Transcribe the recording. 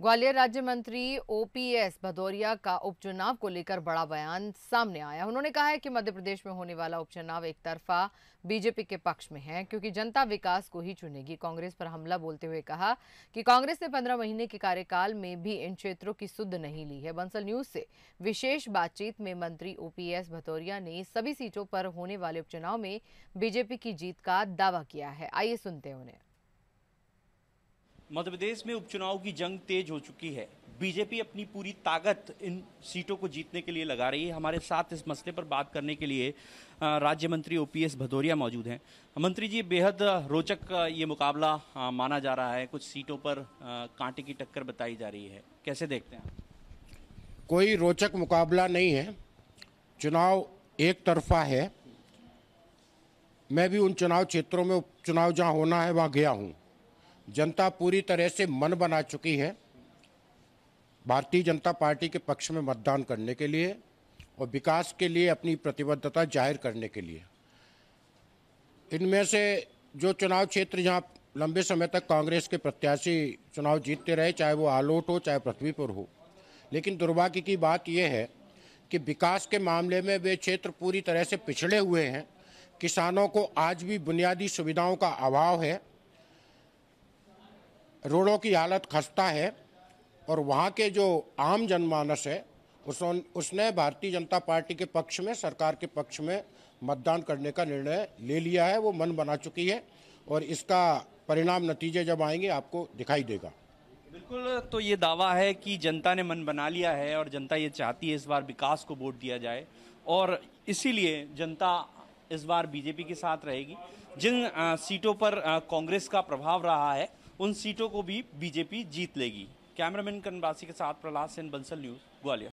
ग्वालियर राज्य मंत्री ओपीएस भदौरिया का उपचुनाव को लेकर बड़ा बयान सामने आया उन्होंने कहा है कि मध्य प्रदेश में होने वाला उपचुनाव एक तरफा बीजेपी के पक्ष में है क्योंकि जनता विकास को ही चुनेगी कांग्रेस पर हमला बोलते हुए कहा कि कांग्रेस ने पंद्रह महीने के कार्यकाल में भी इन क्षेत्रों की सुध नहीं ली है बंसल न्यूज से विशेष बातचीत में मंत्री ओपीएस भदौरिया ने सभी सीटों पर होने वाले उपचुनाव में बीजेपी की जीत का दावा किया है आइए सुनते हैं उन्हें मध्य प्रदेश में उपचुनाव की जंग तेज हो चुकी है बीजेपी अपनी पूरी ताकत इन सीटों को जीतने के लिए लगा रही है हमारे साथ इस मसले पर बात करने के लिए राज्य मंत्री ओपीएस भदौरिया मौजूद हैं मंत्री जी बेहद रोचक ये मुकाबला माना जा रहा है कुछ सीटों पर कांटे की टक्कर बताई जा रही है कैसे देखते हैं कोई रोचक मुकाबला नहीं है चुनाव एक तरफा है मैं भी उन चुनाव क्षेत्रों में चुनाव जहाँ होना है वहाँ गया हूँ जनता पूरी तरह से मन बना चुकी है भारतीय जनता पार्टी के पक्ष में मतदान करने के लिए और विकास के लिए अपनी प्रतिबद्धता जाहिर करने के लिए इनमें से जो चुनाव क्षेत्र जहाँ लंबे समय तक कांग्रेस के प्रत्याशी चुनाव जीतते रहे चाहे वो आलोट हो चाहे पृथ्वीपुर हो लेकिन दुर्भाग्य की बात यह है कि विकास के मामले में वे क्षेत्र पूरी तरह से पिछड़े हुए हैं किसानों को आज भी बुनियादी सुविधाओं का अभाव है रोडों की हालत खस्ता है और वहाँ के जो आम जनमानस है उस उसने भारतीय जनता पार्टी के पक्ष में सरकार के पक्ष में मतदान करने का निर्णय ले लिया है वो मन बना चुकी है और इसका परिणाम नतीजे जब आएंगे आपको दिखाई देगा बिल्कुल तो ये दावा है कि जनता ने मन बना लिया है और जनता ये चाहती है इस बार विकास को वोट दिया जाए और इसीलिए जनता इस बार बीजेपी के साथ रहेगी जिन सीटों पर कांग्रेस का प्रभाव रहा है उन सीटों को भी बीजेपी जीत लेगी कैमरामैन कन्वासी के साथ प्रहलाद सेन बंसल न्यूज़ ग्वालियर